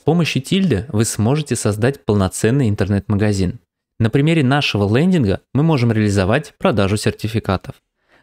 помощью тильды вы сможете создать полноценный интернет-магазин. На примере нашего лендинга мы можем реализовать продажу сертификатов.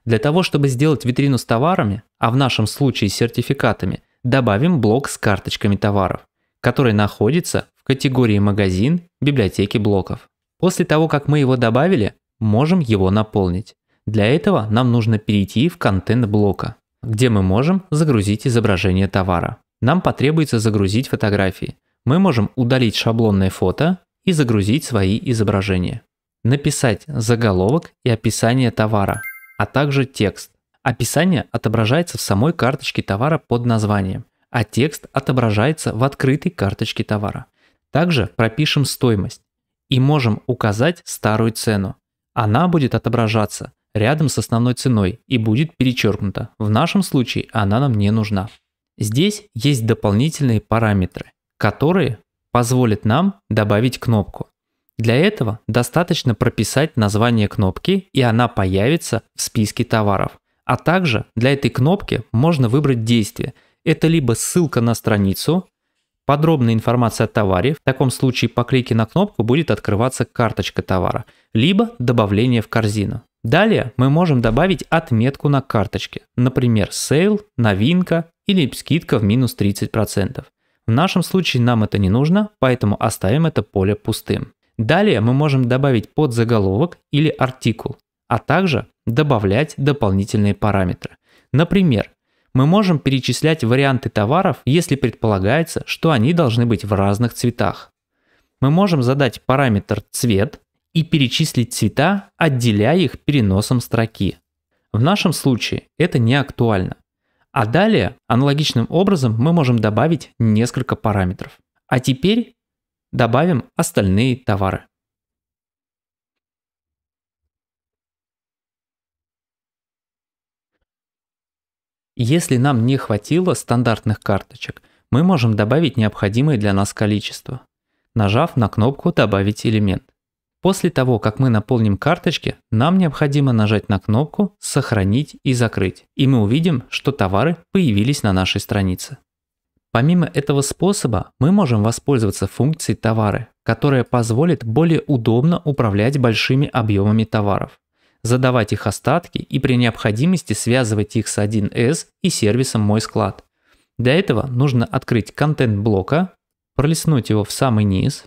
Для того, чтобы сделать витрину с товарами, а в нашем случае с сертификатами, добавим блок с карточками товаров, который находится в категории «Магазин» библиотеки блоков. После того, как мы его добавили, можем его наполнить. Для этого нам нужно перейти в контент блока, где мы можем загрузить изображение товара. Нам потребуется загрузить фотографии. Мы можем удалить шаблонное фото и загрузить свои изображения. Написать заголовок и описание товара, а также текст. Описание отображается в самой карточке товара под названием, а текст отображается в открытой карточке товара. Также пропишем стоимость и можем указать старую цену. Она будет отображаться рядом с основной ценой и будет перечеркнута. В нашем случае она нам не нужна. Здесь есть дополнительные параметры, которые позволят нам добавить кнопку. Для этого достаточно прописать название кнопки, и она появится в списке товаров. А также для этой кнопки можно выбрать действие. Это либо ссылка на страницу, подробная информация о товаре, в таком случае по клике на кнопку будет открываться карточка товара, либо добавление в корзину. Далее мы можем добавить отметку на карточке, например, сейл, новинка, или скидка в минус 30%. В нашем случае нам это не нужно, поэтому оставим это поле пустым. Далее мы можем добавить подзаголовок или артикул, а также добавлять дополнительные параметры. Например, мы можем перечислять варианты товаров, если предполагается, что они должны быть в разных цветах. Мы можем задать параметр цвет и перечислить цвета, отделяя их переносом строки. В нашем случае это не актуально, а далее аналогичным образом мы можем добавить несколько параметров. А теперь добавим остальные товары. Если нам не хватило стандартных карточек, мы можем добавить необходимое для нас количество, нажав на кнопку «Добавить элемент». После того, как мы наполним карточки, нам необходимо нажать на кнопку «Сохранить и закрыть», и мы увидим, что товары появились на нашей странице. Помимо этого способа, мы можем воспользоваться функцией «Товары», которая позволит более удобно управлять большими объемами товаров, задавать их остатки и при необходимости связывать их с 1С и сервисом «Мой склад». Для этого нужно открыть контент блока, пролистнуть его в самый низ,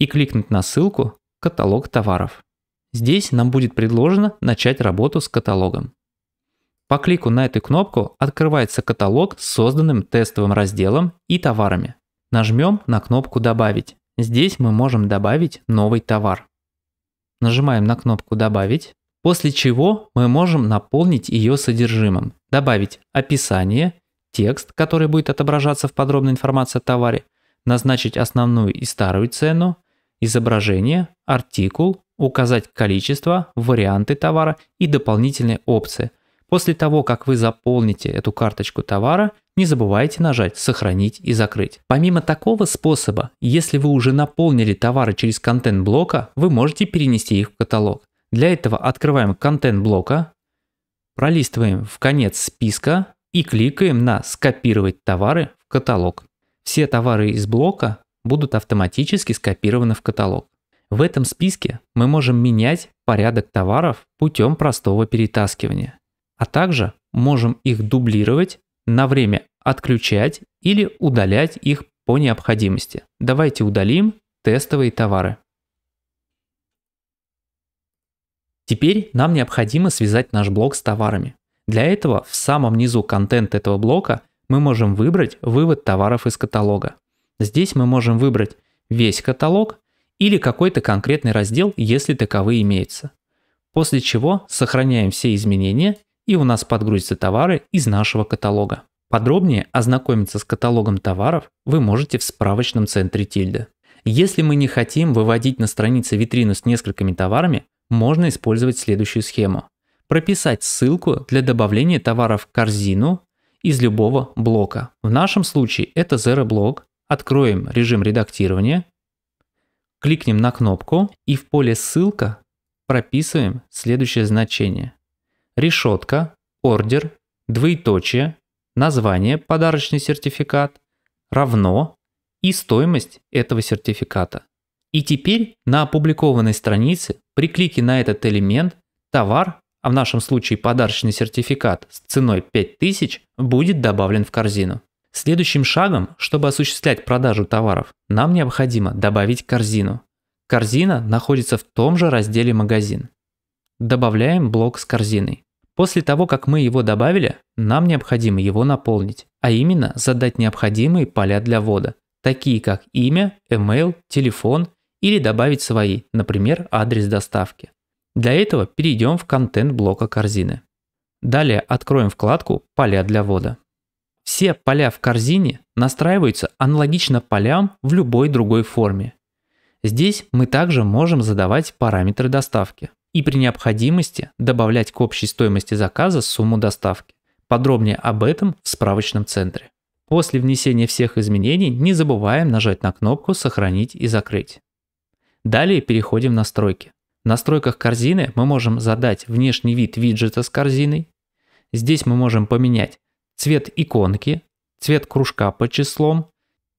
и кликнуть на ссылку «Каталог товаров». Здесь нам будет предложено начать работу с каталогом. По клику на эту кнопку открывается каталог с созданным тестовым разделом и товарами. Нажмем на кнопку «Добавить». Здесь мы можем добавить новый товар. Нажимаем на кнопку «Добавить», после чего мы можем наполнить ее содержимым. Добавить описание, текст, который будет отображаться в подробной информации о товаре, назначить основную и старую цену – изображение, артикул, указать количество, варианты товара и дополнительные опции. После того, как вы заполните эту карточку товара, не забывайте нажать «Сохранить» и «Закрыть». Помимо такого способа, если вы уже наполнили товары через контент блока, вы можете перенести их в каталог. Для этого открываем контент блока, пролистываем в конец списка и кликаем на «Скопировать товары в каталог». Все товары из блока будут автоматически скопированы в каталог. В этом списке мы можем менять порядок товаров путем простого перетаскивания, а также можем их дублировать, на время отключать или удалять их по необходимости. Давайте удалим тестовые товары. Теперь нам необходимо связать наш блок с товарами. Для этого в самом низу контент этого блока мы можем выбрать вывод товаров из каталога. Здесь мы можем выбрать весь каталог или какой-то конкретный раздел, если таковые имеются. После чего сохраняем все изменения и у нас подгрузятся товары из нашего каталога. Подробнее ознакомиться с каталогом товаров вы можете в справочном центре Тильда. Если мы не хотим выводить на странице витрину с несколькими товарами, можно использовать следующую схему. Прописать ссылку для добавления товаров в корзину из любого блока. В нашем случае это Zero блок, Откроем режим редактирования, кликнем на кнопку и в поле «Ссылка» прописываем следующее значение. Решетка, ордер, двоеточие, название «Подарочный сертификат», равно и стоимость этого сертификата. И теперь на опубликованной странице при клике на этот элемент товар, а в нашем случае подарочный сертификат с ценой 5000, будет добавлен в корзину. Следующим шагом, чтобы осуществлять продажу товаров, нам необходимо добавить корзину. Корзина находится в том же разделе «Магазин». Добавляем блок с корзиной. После того, как мы его добавили, нам необходимо его наполнить, а именно задать необходимые поля для ввода, такие как имя, email, телефон или добавить свои, например, адрес доставки. Для этого перейдем в контент блока корзины. Далее откроем вкладку «Поля для ввода». Все поля в корзине настраиваются аналогично полям в любой другой форме. Здесь мы также можем задавать параметры доставки и при необходимости добавлять к общей стоимости заказа сумму доставки. Подробнее об этом в справочном центре. После внесения всех изменений не забываем нажать на кнопку «Сохранить и закрыть». Далее переходим в настройки. В настройках корзины мы можем задать внешний вид виджета с корзиной. Здесь мы можем поменять цвет иконки, цвет кружка по числом,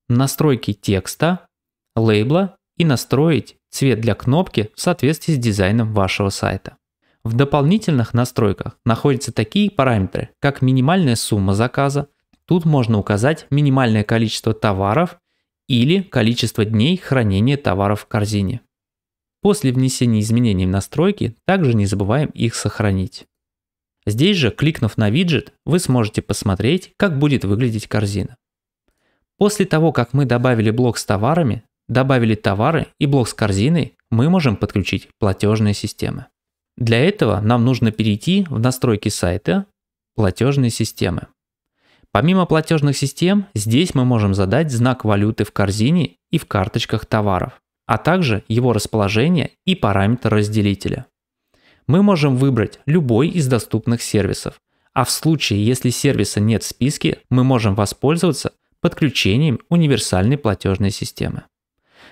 настройки текста, лейбла и настроить цвет для кнопки в соответствии с дизайном вашего сайта. В дополнительных настройках находятся такие параметры, как минимальная сумма заказа, тут можно указать минимальное количество товаров или количество дней хранения товаров в корзине. После внесения изменений в настройки также не забываем их сохранить. Здесь же, кликнув на виджет, вы сможете посмотреть, как будет выглядеть корзина. После того, как мы добавили блок с товарами, добавили товары и блок с корзиной, мы можем подключить платежные системы. Для этого нам нужно перейти в настройки сайта «Платежные системы». Помимо платежных систем, здесь мы можем задать знак валюты в корзине и в карточках товаров, а также его расположение и параметр разделителя мы можем выбрать любой из доступных сервисов. А в случае, если сервиса нет в списке, мы можем воспользоваться подключением универсальной платежной системы.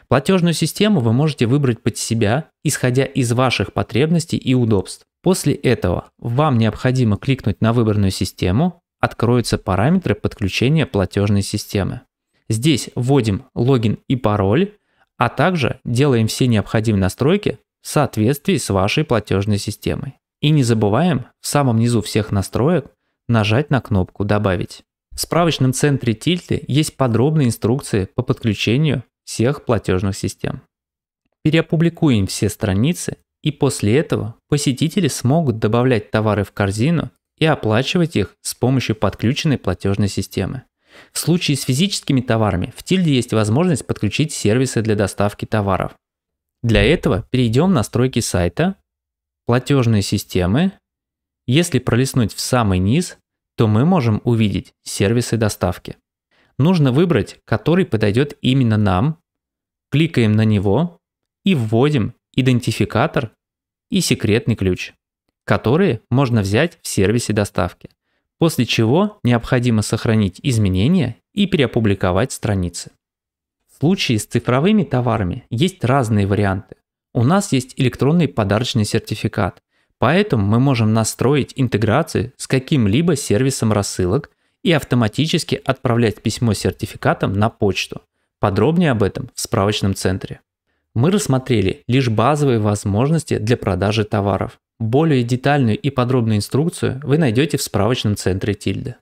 Платежную систему вы можете выбрать под себя, исходя из ваших потребностей и удобств. После этого вам необходимо кликнуть на выбранную систему, откроются параметры подключения платежной системы. Здесь вводим логин и пароль, а также делаем все необходимые настройки в соответствии с вашей платежной системой. И не забываем в самом низу всех настроек нажать на кнопку «Добавить». В справочном центре Тильты есть подробные инструкции по подключению всех платежных систем. Переопубликуем все страницы, и после этого посетители смогут добавлять товары в корзину и оплачивать их с помощью подключенной платежной системы. В случае с физическими товарами в Тильде есть возможность подключить сервисы для доставки товаров – для этого перейдем в настройки сайта, платежные системы. Если пролистнуть в самый низ, то мы можем увидеть сервисы доставки. Нужно выбрать, который подойдет именно нам. Кликаем на него и вводим идентификатор и секретный ключ, которые можно взять в сервисе доставки, после чего необходимо сохранить изменения и переопубликовать страницы. В случае с цифровыми товарами есть разные варианты. У нас есть электронный подарочный сертификат, поэтому мы можем настроить интеграцию с каким-либо сервисом рассылок и автоматически отправлять письмо с сертификатом на почту. Подробнее об этом в справочном центре. Мы рассмотрели лишь базовые возможности для продажи товаров. Более детальную и подробную инструкцию вы найдете в справочном центре Тильда.